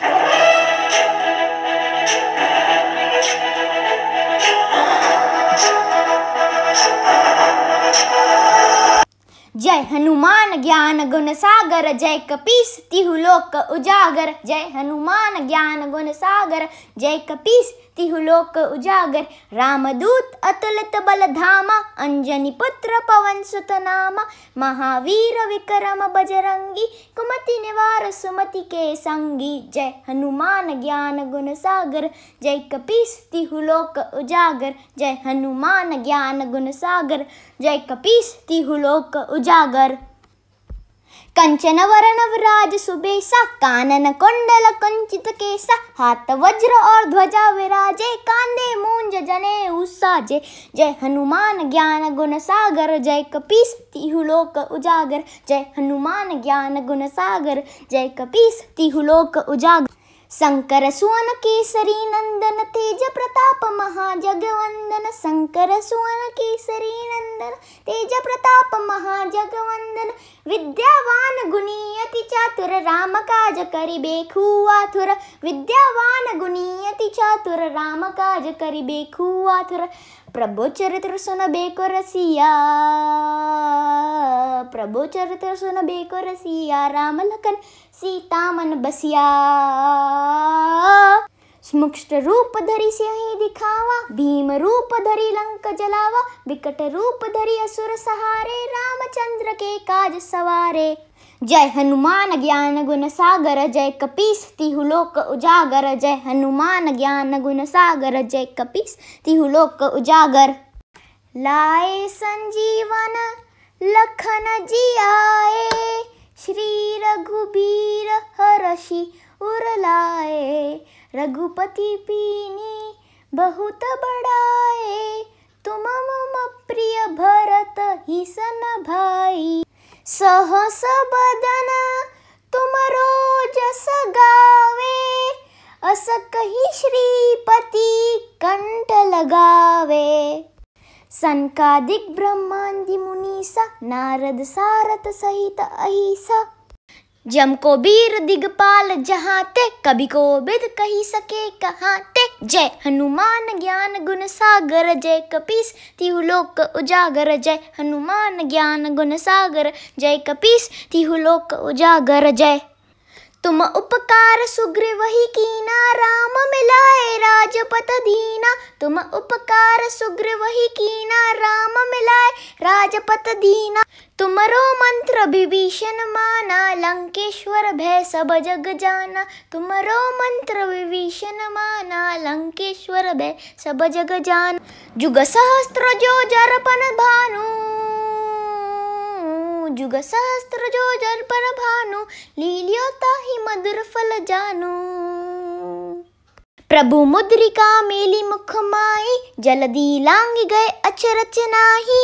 Yeah. जय हनुमान ज्ञान गुण सागर जय कपीस तिहु लोक उजागर जय हनुमान ज्ञान गुण सागर जय कपीस तिहु लोक उजागर रामदूत अतुलित बल धामा अंजनी पुत्र पवन सुत नामा महावीर विक्रम बजरंगी कुमति निवार सुमति के संगी जय हनुमान ज्ञान गुण सागर जय कपीस तिहु लोक उजागर जय हनुमान ज्ञान गुण सागर जय कपीस तिहु लोक उजागर जागर कंचन वरण कंचनवरनवराज सुबेसा कानन कुंडल कुंचित केसा हाथ वज्र और ध्वजा विराजे कांदे मूंज जने उसाजे जय हनुमान ज्ञान गुण सागर जय कपीस तिहुलोक उजागर जय हनुमान ज्ञान गुण सागर जय कपीस तिहुलोक उजागर केसरी नंदन तेज प्रताप महाजगवंदन सुवन केसरी नंदन तेज प्रताप महाजगवंदन विद्यावान गुणीयति चातुर राम काज करी करिबेखुवाथुर विद्यावान् गुणीयति चातुर राम काज करी करिबेखुवाथुर प्रभो चरित्र सुन बेको रसिया प्रभो चरित्र सुन बेको रसिया रामलखन सीता मन बसिया स्मुक्ष्ट रूप धरी सिंही दिखावा भीम रूप धरी लंक जलावा विकट रूप धरी असुर सहारे रामचंद्र के काज सवारे जय हनुमान ज्ञान गुण सागर जय कपीस लोक उजागर जय हनुमान ज्ञान गुण सागर जय कपीस लोक उजागर लाए संजीवन लखन जी आए श्री रघुबीर हरषि उरलाए रघुपति पीनी बहुत बड़ाए तुम मम प्रिय भरत ही सन भाई सहस बदन तुम रोज सगावे अस कही श्रीपति कंठ लगा सनका दिग ब्रह्मांडि मुनीसा नारद सारत सहित अहिसा जम को बीर दिगपाल जहाँ ते कभी को बिद कही सके कहाँ ते जय हनुमान ज्ञान गुण सागर जय कपीस तिहुलोक उजागर जय हनुमान ज्ञान गुण सागर जय कपीस तिहुलोक उजागर जय तुम उपकार ही कीना राम मिलाए राजपत दीना तुम उपकार ही कीना राम मिलाए राजपत दीना तुमरो मंत्र विभीषण माना लंकेश्वर भय सब जग जाना तुमरो मंत्र विभीषण माना लंकेश्वर भय सब जग जाना जुग सहस्त्र जो जरपन भानु जुगसहस्रजोजर्परभानु मधुर फल मधुरफलजानु प्रभु मुद्रिका मेली मुख माई जलदी लांग गए अचरच नाही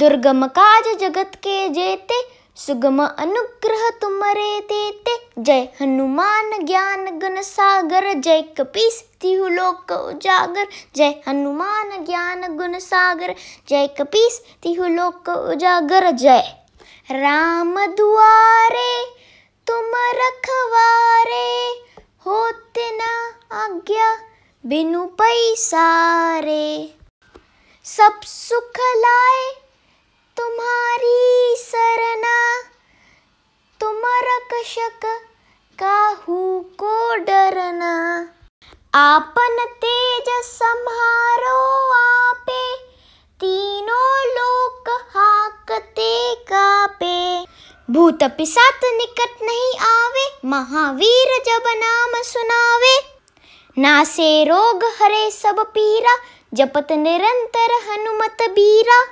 दुर्गम काज जगत के जेते सुगम अनुग्रह तुम्हारे देते जय हनुमान ज्ञान गण सागर जय कपीस तिहु लोक उजागर जय हनुमान ज्ञान गुण सागर जय कपीस तिहु लोक उजागर जय राम दुआरे तुम रखवारे होते ना आज्ञा बिनु पैसारे सब सुख लाए तुम्हारी सरना तुम रक्षक काहू को डरना आपन तेज संहारो आपे तीनों लोक हाकते कापे भूत पिसात निकट नहीं आवे महावीर जब नाम सुनावे नासे रोग हरे सब पीरा जपत निरंतर हनुमत बीरा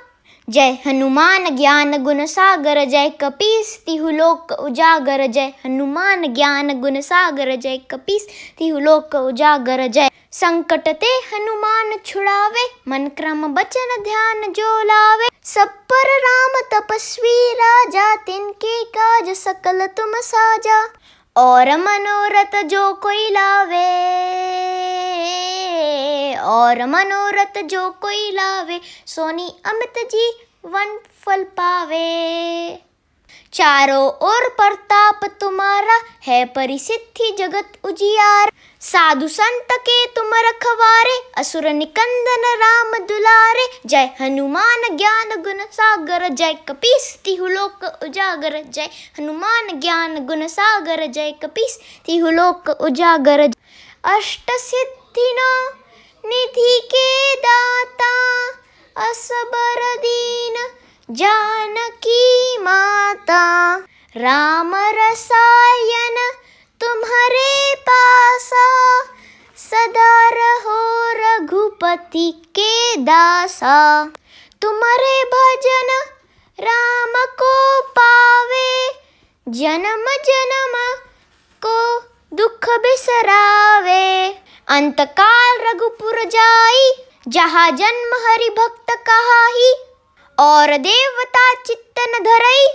जय हनुमान ज्ञान गुण सागर जय कपीस तिहुलोक उजागर जय हनुमान ज्ञान गुण सागर जय कपीस तिहुलोक उजागर जय संकट ते हनुमान छुड़ावे मन क्रम बचन ध्यान जो लावे सब पर राम तपस्वी राजा तिनके काज सकल तुम साजा और मनोरथ जो कोई लावे और मनोरथ जो कोई लावे सोनी अमित जी वन फल पावे चारों ओर प्रताप तुम्हारा है परिसिद्धि जगत उजियार साधु संत के तुम रखवारे असुर निकंदन राम दुलारे जय हनुमान ज्ञान गुण सागर जय कपीस तिहुलोक उजागर जय हनुमान ज्ञान गुण सागर जय कपीस तिहुलोक उजागर अष्ट सिद्धि निधि के दाता असबर दीन जा राम रसायन तुम्हारे पासा सदा रहो रघुपति के दासा तुम्हारे भजन राम को पावे जन्म जन्म को दुख बिसरावे अंतकाल रघुपुर जाई जहाँ जन्म हरि भक्त कहा ही और देवता चित्तन धरई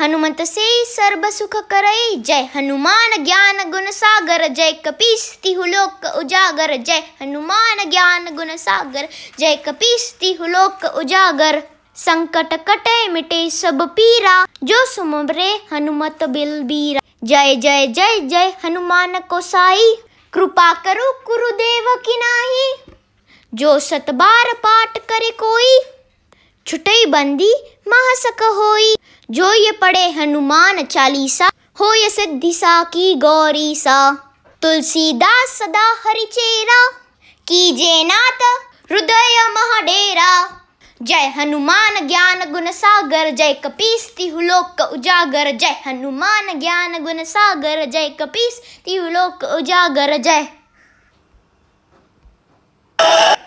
हनुमंत से सर्व सुख करई जय हनुमान ज्ञान गुण सागर जय कपीस तिहुलोक उजागर जय हनुमान ज्ञान गुण सागर जय कपीस तिहुलोक उजागर संकट कटे मिटे सब पीरा जो सुमरे हनुमत बिल बीरा जय जय जय जय हनुमान को साई कृपा करो गुरुदेव की नाही जो सत बार पाठ करे कोई छुटई बंदी महासक सक होई जो ये पढ़े हनुमान चालीसा हो ये सिद्धि सा की गौरी सा तुलसीदास सदा हरिचेरा जे नाथ हृदय महाडेरा जय हनुमान ज्ञान गुण सागर जय कपीस तिहुलोक उजागर जय हनुमान ज्ञान गुण सागर जय कपीस तिहुलोक उजागर जय